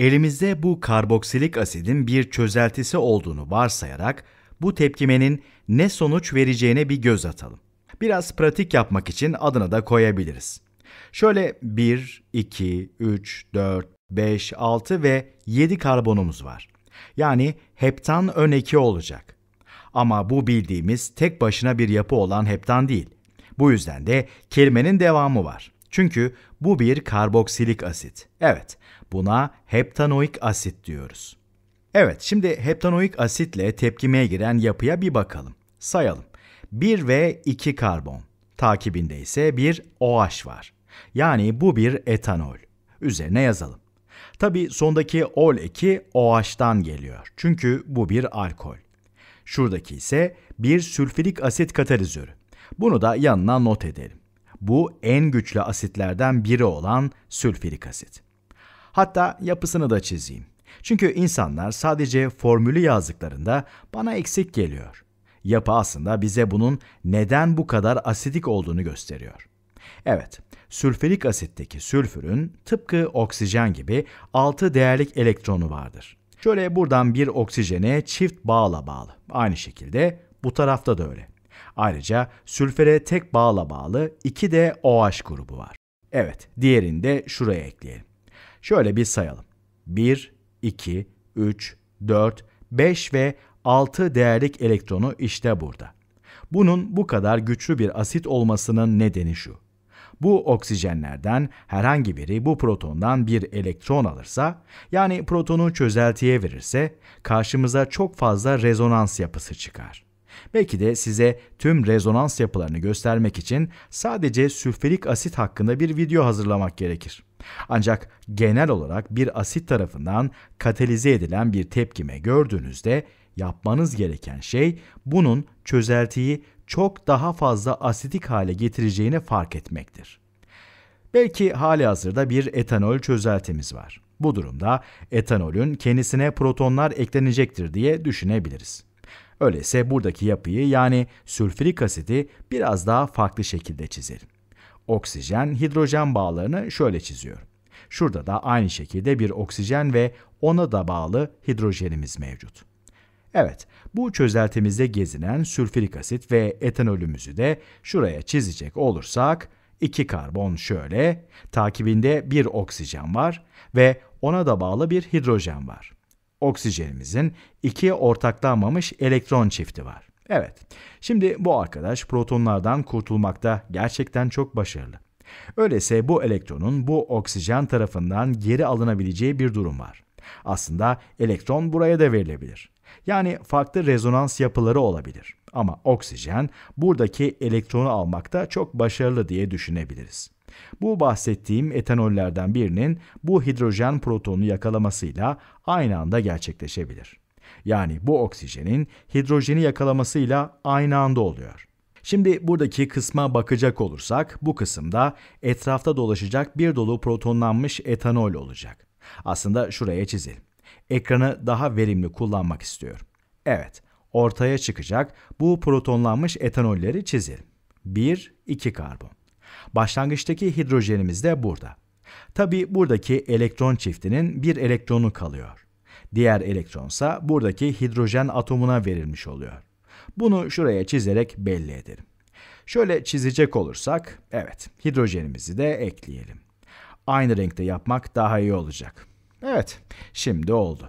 Elimizde bu karboksilik asidin bir çözeltisi olduğunu varsayarak bu tepkimenin ne sonuç vereceğine bir göz atalım. Biraz pratik yapmak için adına da koyabiliriz. Şöyle 1, 2, 3, 4, 5, 6 ve 7 karbonumuz var. Yani heptan ön eki olacak. Ama bu bildiğimiz tek başına bir yapı olan heptan değil. Bu yüzden de kelimenin devamı var. Çünkü bu bir karboksilik asit. Evet, buna heptanoik asit diyoruz. Evet, şimdi heptanoik asitle tepkimeye giren yapıya bir bakalım. Sayalım. 1 ve 2 karbon. Takibinde ise bir OH var. Yani bu bir etanol. Üzerine yazalım. Tabi sondaki ol eki OH'tan geliyor. Çünkü bu bir alkol. Şuradaki ise bir sülfürik asit katalizörü. Bunu da yanına not edelim. Bu en güçlü asitlerden biri olan sülfürik asit. Hatta yapısını da çizeyim. Çünkü insanlar sadece formülü yazdıklarında bana eksik geliyor. Yapı aslında bize bunun neden bu kadar asidik olduğunu gösteriyor. Evet, sülfürik asitteki sülfürün tıpkı oksijen gibi 6 değerlik elektronu vardır. Şöyle buradan bir oksijene çift bağla bağlı. Aynı şekilde bu tarafta da öyle. Ayrıca sülfere tek bağla bağlı iki de OH grubu var. Evet, diğerini de şuraya ekleyelim. Şöyle bir sayalım. 1, 2, 3, 4, 5 ve 6 değerlik elektronu işte burada. Bunun bu kadar güçlü bir asit olmasının nedeni şu. Bu oksijenlerden herhangi biri bu protondan bir elektron alırsa, yani protonu çözeltiye verirse karşımıza çok fazla rezonans yapısı çıkar. Belki de size tüm rezonans yapılarını göstermek için sadece sülfürik asit hakkında bir video hazırlamak gerekir. Ancak genel olarak bir asit tarafından katalize edilen bir tepkime gördüğünüzde yapmanız gereken şey bunun çözeltiyi çok daha fazla asitik hale getireceğini fark etmektir. Belki hali hazırda bir etanol çözeltimiz var. Bu durumda etanolün kendisine protonlar eklenecektir diye düşünebiliriz. Öyleyse buradaki yapıyı yani sülfürik asidi biraz daha farklı şekilde çizelim. Oksijen hidrojen bağlarını şöyle çiziyor. Şurada da aynı şekilde bir oksijen ve ona da bağlı hidrojenimiz mevcut. Evet, bu çözeltimizde gezinen sülfürik asit ve etanolümüzü de şuraya çizecek olursak 2 karbon şöyle, takibinde bir oksijen var ve ona da bağlı bir hidrojen var oksijenimizin iki ortaklanmamış elektron çifti var. Evet, şimdi bu arkadaş protonlardan kurtulmakta gerçekten çok başarılı. Öyleyse bu elektronun bu oksijen tarafından geri alınabileceği bir durum var. Aslında elektron buraya da verilebilir. Yani farklı rezonans yapıları olabilir. Ama oksijen buradaki elektronu almakta çok başarılı diye düşünebiliriz. Bu bahsettiğim etanollerden birinin bu hidrojen protonunu yakalamasıyla aynı anda gerçekleşebilir. Yani bu oksijenin hidrojeni yakalamasıyla aynı anda oluyor. Şimdi buradaki kısma bakacak olursak bu kısımda etrafta dolaşacak bir dolu protonlanmış etanol olacak. Aslında şuraya çizelim. Ekranı daha verimli kullanmak istiyorum. Evet, ortaya çıkacak bu protonlanmış etanolleri çizelim. 1, 2 karbon. Başlangıçtaki hidrojenimiz de burada. Tabi buradaki elektron çiftinin bir elektronu kalıyor. Diğer elektronsa buradaki hidrojen atomuna verilmiş oluyor. Bunu şuraya çizerek belli edelim. Şöyle çizecek olursak, evet hidrojenimizi de ekleyelim. Aynı renkte yapmak daha iyi olacak. Evet, şimdi oldu.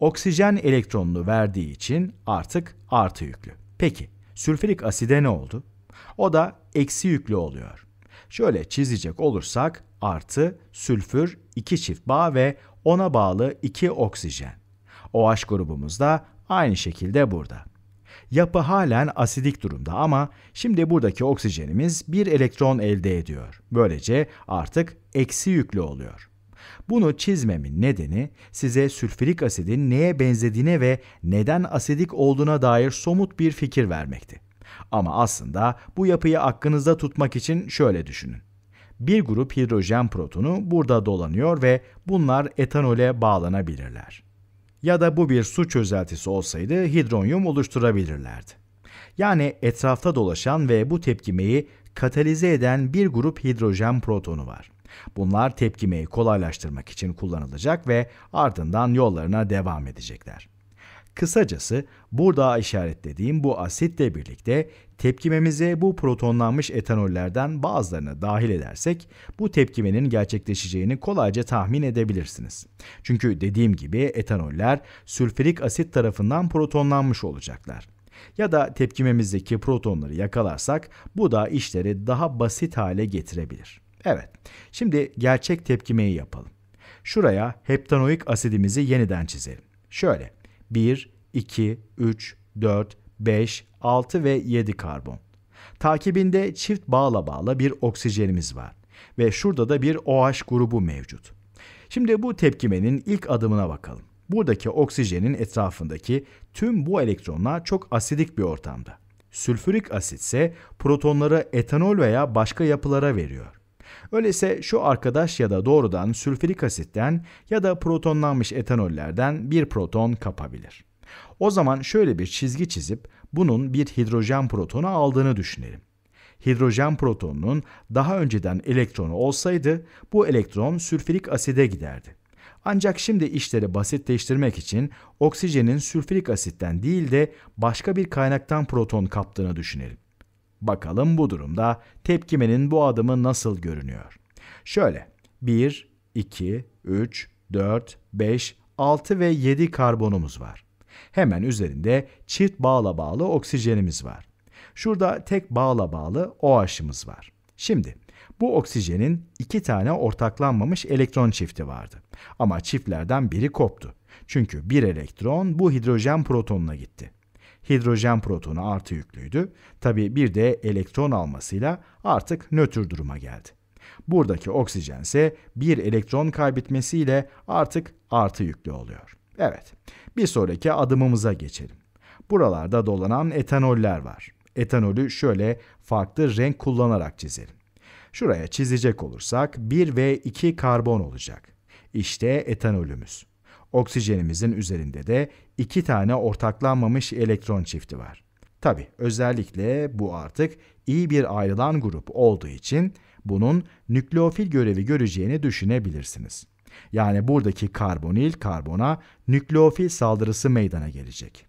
Oksijen elektronunu verdiği için artık artı yüklü. Peki, sülfürik aside ne oldu? O da eksi yüklü oluyor. Şöyle çizecek olursak artı sülfür 2 çift bağ ve ona bağlı 2 oksijen. OH grubumuz da aynı şekilde burada. Yapı halen asidik durumda ama şimdi buradaki oksijenimiz bir elektron elde ediyor. Böylece artık eksi yüklü oluyor. Bunu çizmemin nedeni size sülfürik asidin neye benzediğine ve neden asidik olduğuna dair somut bir fikir vermekti. Ama aslında bu yapıyı aklınızda tutmak için şöyle düşünün. Bir grup hidrojen protonu burada dolanıyor ve bunlar etanole bağlanabilirler. Ya da bu bir su çözeltisi olsaydı hidronyum oluşturabilirlerdi. Yani etrafta dolaşan ve bu tepkimeyi katalize eden bir grup hidrojen protonu var. Bunlar tepkimeyi kolaylaştırmak için kullanılacak ve ardından yollarına devam edecekler. Kısacası burada işaretlediğim bu asitle birlikte tepkimemize bu protonlanmış etanollerden bazılarını dahil edersek bu tepkimenin gerçekleşeceğini kolayca tahmin edebilirsiniz. Çünkü dediğim gibi etanoller sülfürik asit tarafından protonlanmış olacaklar. Ya da tepkimemizdeki protonları yakalarsak bu da işleri daha basit hale getirebilir. Evet, şimdi gerçek tepkimeyi yapalım. Şuraya heptanoik asidimizi yeniden çizelim. Şöyle, 1, 2, 3, 4, 5, 6 ve 7 karbon. Takibinde çift bağla bağla bir oksijenimiz var ve şurada da bir OH grubu mevcut. Şimdi bu tepkimenin ilk adımına bakalım. Buradaki oksijenin etrafındaki tüm bu elektronlar çok asidik bir ortamda. Sülfürik asit ise protonları etanol veya başka yapılara veriyor. Öyleyse şu arkadaş ya da doğrudan sülfürik asitten ya da protonlanmış etanollerden bir proton kapabilir. O zaman şöyle bir çizgi çizip bunun bir hidrojen protonu aldığını düşünelim. Hidrojen protonunun daha önceden elektronu olsaydı bu elektron sülfürik aside giderdi. Ancak şimdi işleri basitleştirmek için oksijenin sülfürik asitten değil de başka bir kaynaktan proton kaptığını düşünelim. Bakalım bu durumda tepkimenin bu adımı nasıl görünüyor? Şöyle 1, 2, 3, 4, 5, 6 ve 7 karbonumuz var. Hemen üzerinde çift bağla bağlı oksijenimiz var. Şurada tek bağla bağlı OH'ımız var. Şimdi bu oksijenin iki tane ortaklanmamış elektron çifti vardı. Ama çiftlerden biri koptu. Çünkü bir elektron bu hidrojen protonuna gitti hidrojen protonu artı yüklüydü. Tabi bir de elektron almasıyla artık nötr duruma geldi. Buradaki oksijen ise bir elektron kaybetmesiyle artık artı yüklü oluyor. Evet, bir sonraki adımımıza geçelim. Buralarda dolanan etanoller var. Etanolü şöyle farklı renk kullanarak çizelim. Şuraya çizecek olursak 1 ve 2 karbon olacak. İşte etanolümüz. Oksijenimizin üzerinde de iki tane ortaklanmamış elektron çifti var. Tabi özellikle bu artık iyi bir ayrılan grup olduğu için bunun nükleofil görevi göreceğini düşünebilirsiniz. Yani buradaki karbonil karbona nükleofil saldırısı meydana gelecek.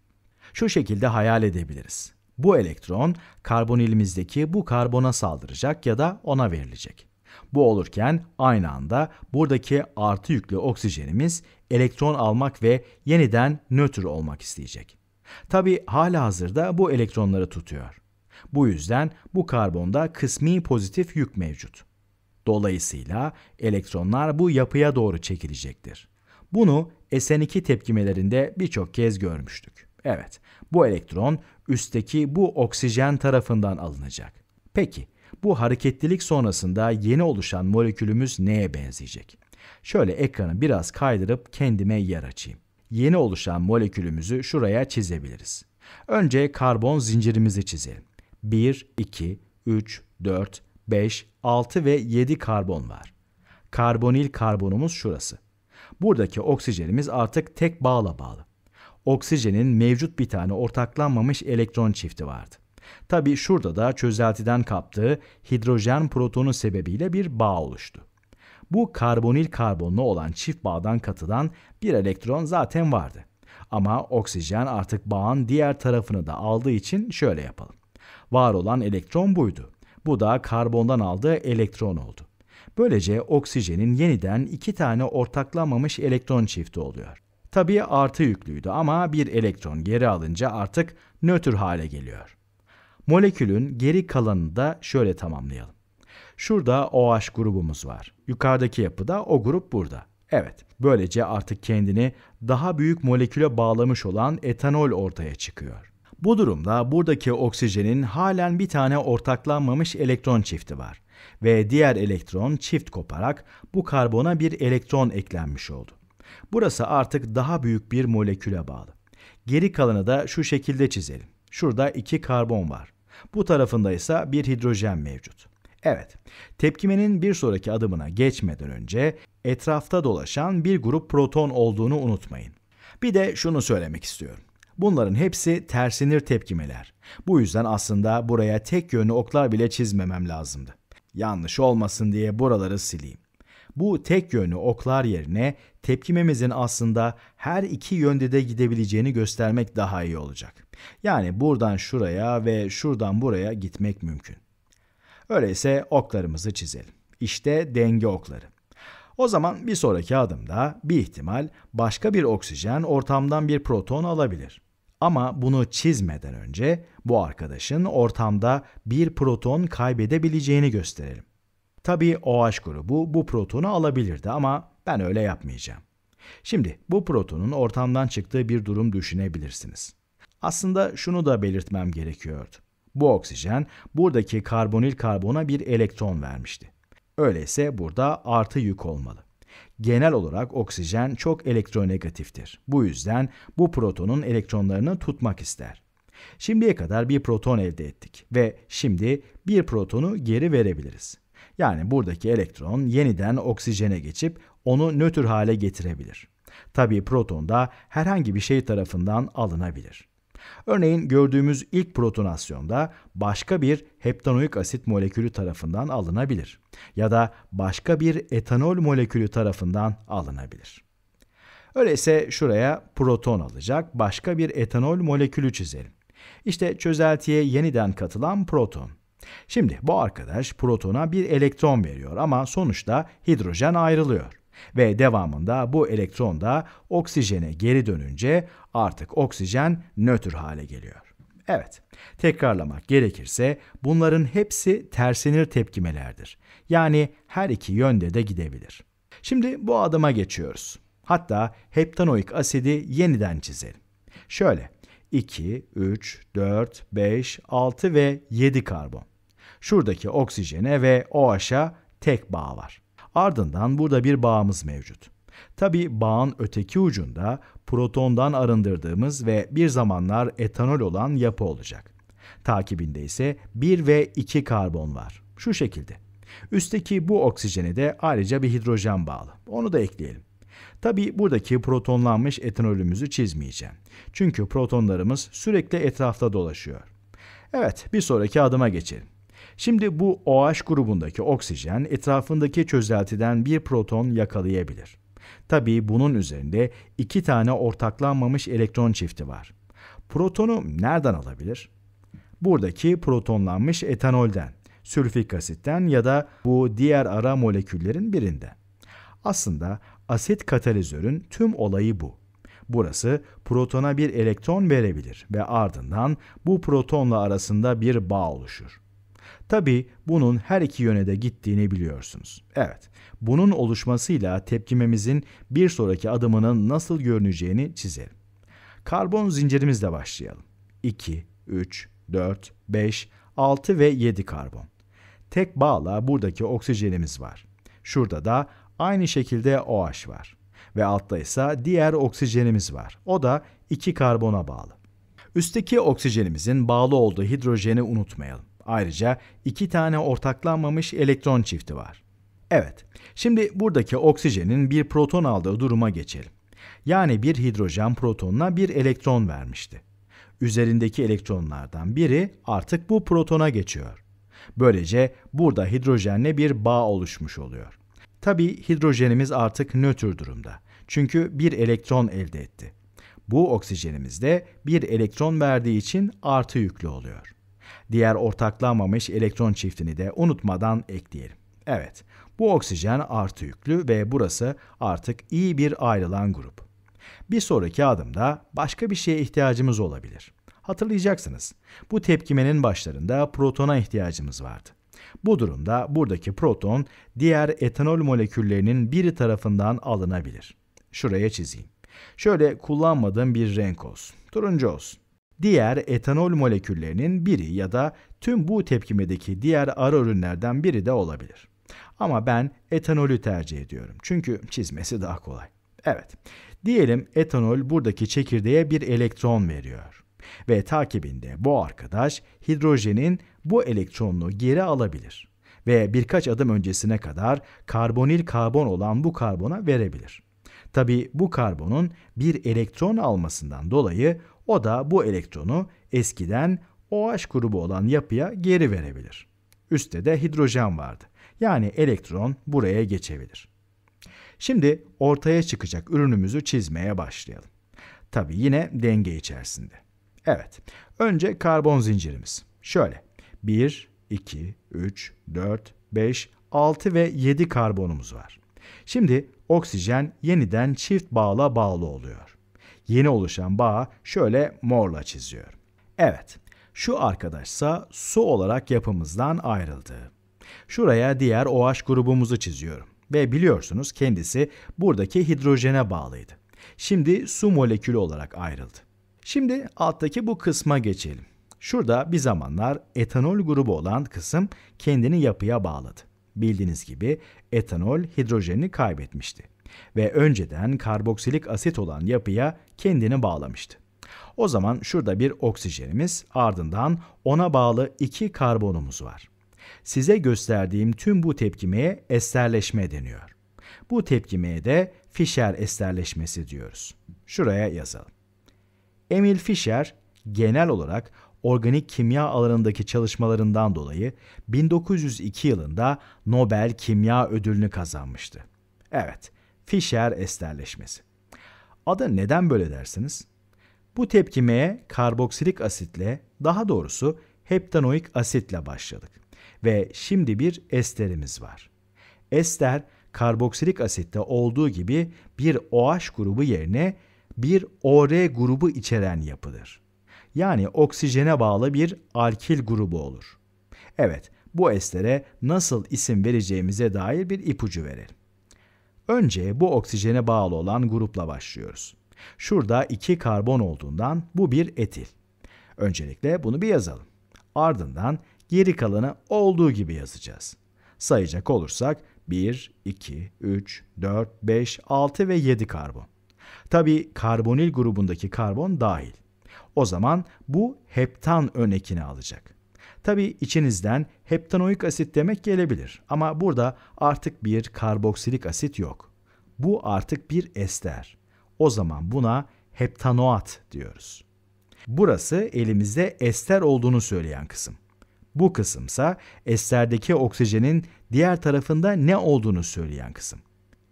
Şu şekilde hayal edebiliriz. Bu elektron karbonilimizdeki bu karbona saldıracak ya da ona verilecek. Bu olurken aynı anda buradaki artı yüklü oksijenimiz elektron almak ve yeniden nötr olmak isteyecek. Tabi hala hazırda bu elektronları tutuyor. Bu yüzden bu karbonda kısmi pozitif yük mevcut. Dolayısıyla elektronlar bu yapıya doğru çekilecektir. Bunu SN2 tepkimelerinde birçok kez görmüştük. Evet, bu elektron üstteki bu oksijen tarafından alınacak. Peki, bu hareketlilik sonrasında yeni oluşan molekülümüz neye benzeyecek? Şöyle ekranı biraz kaydırıp kendime yer açayım. Yeni oluşan molekülümüzü şuraya çizebiliriz. Önce karbon zincirimizi çizelim. 1, 2, 3, 4, 5, 6 ve 7 karbon var. Karbonil karbonumuz şurası. Buradaki oksijenimiz artık tek bağla bağlı. Oksijenin mevcut bir tane ortaklanmamış elektron çifti vardı. Tabi şurada da çözeltiden kaptığı hidrojen protonu sebebiyle bir bağ oluştu. Bu karbonil karbonlu olan çift bağdan katılan bir elektron zaten vardı. Ama oksijen artık bağın diğer tarafını da aldığı için şöyle yapalım. Var olan elektron buydu. Bu da karbondan aldığı elektron oldu. Böylece oksijenin yeniden iki tane ortaklanmamış elektron çifti oluyor. Tabii artı yüklüydü ama bir elektron geri alınca artık nötr hale geliyor. Molekülün geri kalanını da şöyle tamamlayalım. Şurada OH grubumuz var. Yukarıdaki yapıda o grup burada. Evet, böylece artık kendini daha büyük moleküle bağlamış olan etanol ortaya çıkıyor. Bu durumda buradaki oksijenin halen bir tane ortaklanmamış elektron çifti var ve diğer elektron çift koparak bu karbona bir elektron eklenmiş oldu. Burası artık daha büyük bir moleküle bağlı. Geri kalanı da şu şekilde çizelim. Şurada iki karbon var. Bu tarafında ise bir hidrojen mevcut. Evet, tepkimenin bir sonraki adımına geçmeden önce etrafta dolaşan bir grup proton olduğunu unutmayın. Bir de şunu söylemek istiyorum. Bunların hepsi tersinir tepkimeler. Bu yüzden aslında buraya tek yönlü oklar bile çizmemem lazımdı. Yanlış olmasın diye buraları sileyim bu tek yönlü oklar yerine tepkimemizin aslında her iki yönde de gidebileceğini göstermek daha iyi olacak. Yani buradan şuraya ve şuradan buraya gitmek mümkün. Öyleyse oklarımızı çizelim. İşte denge okları. O zaman bir sonraki adımda bir ihtimal başka bir oksijen ortamdan bir proton alabilir. Ama bunu çizmeden önce bu arkadaşın ortamda bir proton kaybedebileceğini gösterelim. Tabii OH grubu bu protonu alabilirdi ama ben öyle yapmayacağım. Şimdi bu protonun ortamdan çıktığı bir durum düşünebilirsiniz. Aslında şunu da belirtmem gerekiyordu. Bu oksijen buradaki karbonil karbona bir elektron vermişti. Öyleyse burada artı yük olmalı. Genel olarak oksijen çok elektronegatiftir. Bu yüzden bu protonun elektronlarını tutmak ister. Şimdiye kadar bir proton elde ettik ve şimdi bir protonu geri verebiliriz. Yani buradaki elektron yeniden oksijene geçip onu nötr hale getirebilir. Tabi proton da herhangi bir şey tarafından alınabilir. Örneğin gördüğümüz ilk protonasyonda başka bir heptanoik asit molekülü tarafından alınabilir ya da başka bir etanol molekülü tarafından alınabilir. Öyleyse şuraya proton alacak başka bir etanol molekülü çizelim. İşte çözeltiye yeniden katılan proton. Şimdi bu arkadaş protona bir elektron veriyor ama sonuçta hidrojen ayrılıyor. Ve devamında bu elektron da oksijene geri dönünce artık oksijen nötr hale geliyor. Evet, tekrarlamak gerekirse bunların hepsi tersinir tepkimelerdir. Yani her iki yönde de gidebilir. Şimdi bu adıma geçiyoruz. Hatta heptanoik asidi yeniden çizelim. Şöyle, 2, 3, 4, 5, 6 ve 7 karbon. Şuradaki oksijene ve OH'a tek bağ var. Ardından burada bir bağımız mevcut. Tabi bağın öteki ucunda protondan arındırdığımız ve bir zamanlar etanol olan yapı olacak. Takibinde ise 1 ve 2 karbon var. Şu şekilde. Üstteki bu oksijene de ayrıca bir hidrojen bağlı. Onu da ekleyelim. Tabi buradaki protonlanmış etanolümüzü çizmeyeceğim. Çünkü protonlarımız sürekli etrafta dolaşıyor. Evet, bir sonraki adıma geçelim. Şimdi bu OH grubundaki oksijen etrafındaki çözeltiden bir proton yakalayabilir. Tabii bunun üzerinde iki tane ortaklanmamış elektron çifti var. Protonu nereden alabilir? Buradaki protonlanmış etanolden, sülfik asitten ya da bu diğer ara moleküllerin birinde. Aslında asit katalizörün tüm olayı bu. Burası protona bir elektron verebilir ve ardından bu protonla arasında bir bağ oluşur. Tabi bunun her iki yöne de gittiğini biliyorsunuz. Evet, bunun oluşmasıyla tepkimemizin bir sonraki adımının nasıl görüneceğini çizelim. Karbon zincirimizle başlayalım. 2, 3, 4, 5, 6 ve 7 karbon. Tek bağla buradaki oksijenimiz var. Şurada da aynı şekilde OH var. Ve altta ise diğer oksijenimiz var. O da 2 karbona bağlı. Üstteki oksijenimizin bağlı olduğu hidrojeni unutmayalım. Ayrıca iki tane ortaklanmamış elektron çifti var. Evet, şimdi buradaki oksijenin bir proton aldığı duruma geçelim. Yani bir hidrojen protonuna bir elektron vermişti. Üzerindeki elektronlardan biri artık bu protona geçiyor. Böylece burada hidrojenle bir bağ oluşmuş oluyor. Tabi hidrojenimiz artık nötr durumda. Çünkü bir elektron elde etti. Bu oksijenimiz de bir elektron verdiği için artı yüklü oluyor. Diğer ortaklanmamış elektron çiftini de unutmadan ekleyelim. Evet, bu oksijen artı yüklü ve burası artık iyi bir ayrılan grup. Bir sonraki adımda başka bir şeye ihtiyacımız olabilir. Hatırlayacaksınız, bu tepkimenin başlarında protona ihtiyacımız vardı. Bu durumda buradaki proton diğer etanol moleküllerinin biri tarafından alınabilir. Şuraya çizeyim. Şöyle kullanmadığım bir renk olsun. Turuncu olsun diğer etanol moleküllerinin biri ya da tüm bu tepkimedeki diğer ara ürünlerden biri de olabilir. Ama ben etanolü tercih ediyorum. Çünkü çizmesi daha kolay. Evet. Diyelim etanol buradaki çekirdeğe bir elektron veriyor ve takibinde bu arkadaş hidrojenin bu elektronunu geri alabilir ve birkaç adım öncesine kadar karbonil karbon olan bu karbona verebilir. Tabi bu karbonun bir elektron almasından dolayı o da bu elektronu eskiden OH grubu olan yapıya geri verebilir. Üstte de hidrojen vardı. Yani elektron buraya geçebilir. Şimdi ortaya çıkacak ürünümüzü çizmeye başlayalım. Tabi yine denge içerisinde. Evet, önce karbon zincirimiz. Şöyle, 1, 2, 3, 4, 5, 6 ve 7 karbonumuz var. Şimdi oksijen yeniden çift bağla bağlı oluyor yeni oluşan bağı şöyle morla çiziyor. Evet, şu arkadaşsa su olarak yapımızdan ayrıldı. Şuraya diğer OH grubumuzu çiziyorum ve biliyorsunuz kendisi buradaki hidrojene bağlıydı. Şimdi su molekülü olarak ayrıldı. Şimdi alttaki bu kısma geçelim. Şurada bir zamanlar etanol grubu olan kısım kendini yapıya bağladı. Bildiğiniz gibi etanol hidrojenini kaybetmişti ve önceden karboksilik asit olan yapıya kendini bağlamıştı. O zaman şurada bir oksijenimiz, ardından ona bağlı iki karbonumuz var. Size gösterdiğim tüm bu tepkimeye esterleşme deniyor. Bu tepkimeye de Fischer esterleşmesi diyoruz. Şuraya yazalım. Emil Fischer genel olarak organik kimya alanındaki çalışmalarından dolayı 1902 yılında Nobel Kimya Ödülünü kazanmıştı. Evet, Fischer esterleşmesi. Adı neden böyle dersiniz? Bu tepkimeye karboksilik asitle, daha doğrusu heptanoik asitle başladık ve şimdi bir esterimiz var. Ester karboksilik asitte olduğu gibi bir OH grubu yerine bir OR grubu içeren yapıdır. Yani oksijene bağlı bir alkil grubu olur. Evet, bu estere nasıl isim vereceğimize dair bir ipucu verelim. Önce bu oksijene bağlı olan grupla başlıyoruz. Şurada iki karbon olduğundan bu bir etil. Öncelikle bunu bir yazalım. Ardından geri kalanı olduğu gibi yazacağız. Sayacak olursak 1, 2, 3, 4, 5, 6 ve 7 karbon. Tabi karbonil grubundaki karbon dahil. O zaman bu heptan ön ekini alacak. Tabi içinizden heptanoik asit demek gelebilir ama burada artık bir karboksilik asit yok. Bu artık bir ester. O zaman buna heptanoat diyoruz. Burası elimizde ester olduğunu söyleyen kısım. Bu kısımsa esterdeki oksijenin diğer tarafında ne olduğunu söyleyen kısım.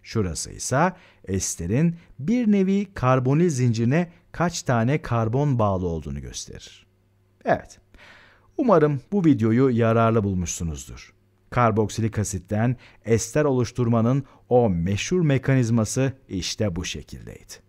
Şurası ise esterin bir nevi karbonil zincirine kaç tane karbon bağlı olduğunu gösterir. Evet, Umarım bu videoyu yararlı bulmuşsunuzdur. Karboksilik asitten ester oluşturmanın o meşhur mekanizması işte bu şekildeydi.